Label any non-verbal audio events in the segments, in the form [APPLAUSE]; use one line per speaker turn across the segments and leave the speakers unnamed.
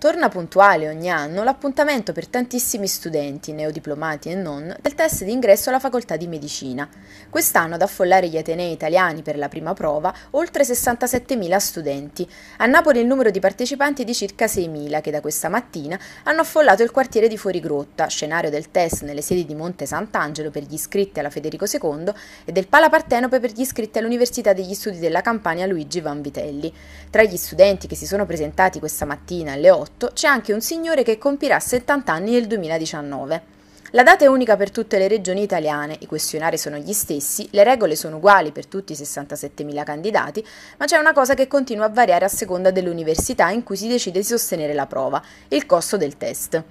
Torna puntuale ogni anno l'appuntamento per tantissimi studenti, neodiplomati e non, del test d'ingresso alla facoltà di medicina. Quest'anno ad affollare gli atenei italiani per la prima prova oltre 67.000 studenti. A Napoli il numero di partecipanti è di circa 6.000 che da questa mattina hanno affollato il quartiere di Fuorigrotta, scenario del test nelle sedi di Monte Sant'Angelo per gli iscritti alla Federico II e del Pala Partenope per gli iscritti all'Università degli Studi della Campania Luigi Vanvitelli. Tra gli studenti che si sono presentati questa mattina alle 8 2018 c'è anche un signore che compirà 70 anni nel 2019. La data è unica per tutte le regioni italiane, i questionari sono gli stessi, le regole sono uguali per tutti i 67.000 candidati, ma c'è una cosa che continua a variare a seconda dell'università in cui si decide di sostenere la prova, il costo del test.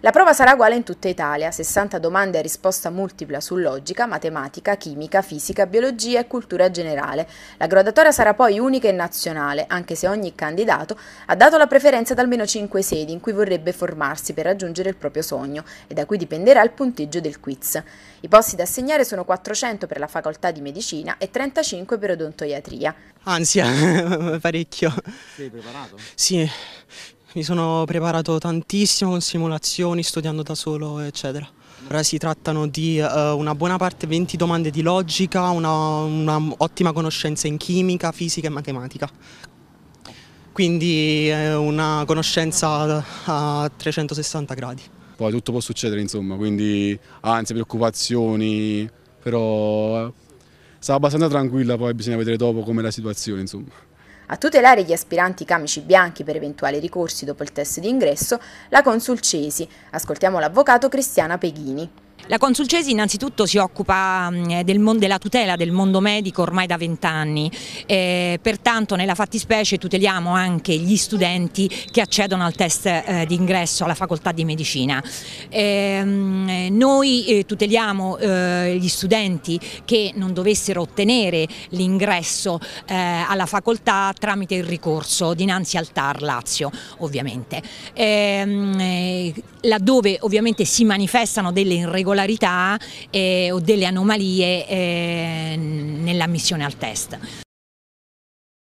La prova sarà uguale in tutta Italia, 60 domande a risposta multipla su logica, matematica, chimica, fisica, biologia e cultura generale. La gradatoria sarà poi unica e nazionale, anche se ogni candidato ha dato la preferenza ad almeno 5 sedi in cui vorrebbe formarsi per raggiungere il proprio sogno e da cui dipenderà il punteggio del quiz. I posti da assegnare sono 400 per la facoltà di medicina e 35 per odontoiatria.
Ansia, [LAUGHS] parecchio. Sei preparato? Sì, mi sono preparato tantissimo con simulazioni, studiando da solo, eccetera. Ora si trattano di eh, una buona parte 20 domande di logica, un'ottima conoscenza in chimica, fisica e matematica. Quindi è eh, una conoscenza a 360 gradi. Poi tutto può succedere insomma, quindi ansie, preoccupazioni, però eh, sta abbastanza tranquilla, poi bisogna vedere dopo com'è la situazione insomma.
A tutelare gli aspiranti camici bianchi per eventuali ricorsi dopo il test d'ingresso, la Consul Cesi. Ascoltiamo l'avvocato Cristiana Peghini.
La Consulcesi innanzitutto si occupa mm, eh, del mondo, della tutela del mondo medico ormai da vent'anni, eh, pertanto nella fattispecie tuteliamo anche gli studenti che accedono al test eh, di ingresso alla facoltà di medicina. Ehm, eh, noi tuteliamo eh, gli studenti che non dovessero ottenere l'ingresso eh, alla facoltà tramite il ricorso dinanzi al TAR Lazio ovviamente, ehm, laddove ovviamente si manifestano delle irregolarità irregolarità eh, o delle anomalie eh, nell'ammissione al test.